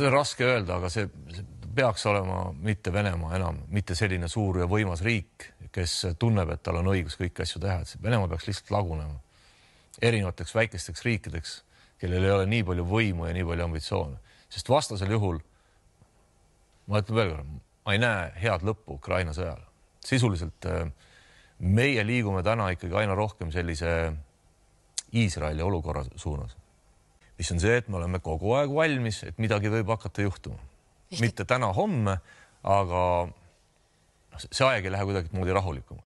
seda on raske öelda, aga see, see peaks olema mitte Venemaa enam, mitte selline suur ja võimas riik, kes tunneb, et tal on õigus kõiki asju teha, et Venemaa peaks lihtsalt lagunema erinevateks väikesteks riikideks, kellel ei ole nii palju võimu ja nii palju ambitsioone, sest vastasel juhul ma ütlen veel kord, ma ei näe head lõppu Ukraina sõjale. sisuliselt äh, meie liigume täna ikkagi aina rohkem sellise Iisraeli olukorra suunas mis on see, et me oleme kogu aeg valmis, et midagi võib hakata juhtuma. mitte täna-homme, aga noh, see aeg ei lähe kuidagimoodi rahulikumaks.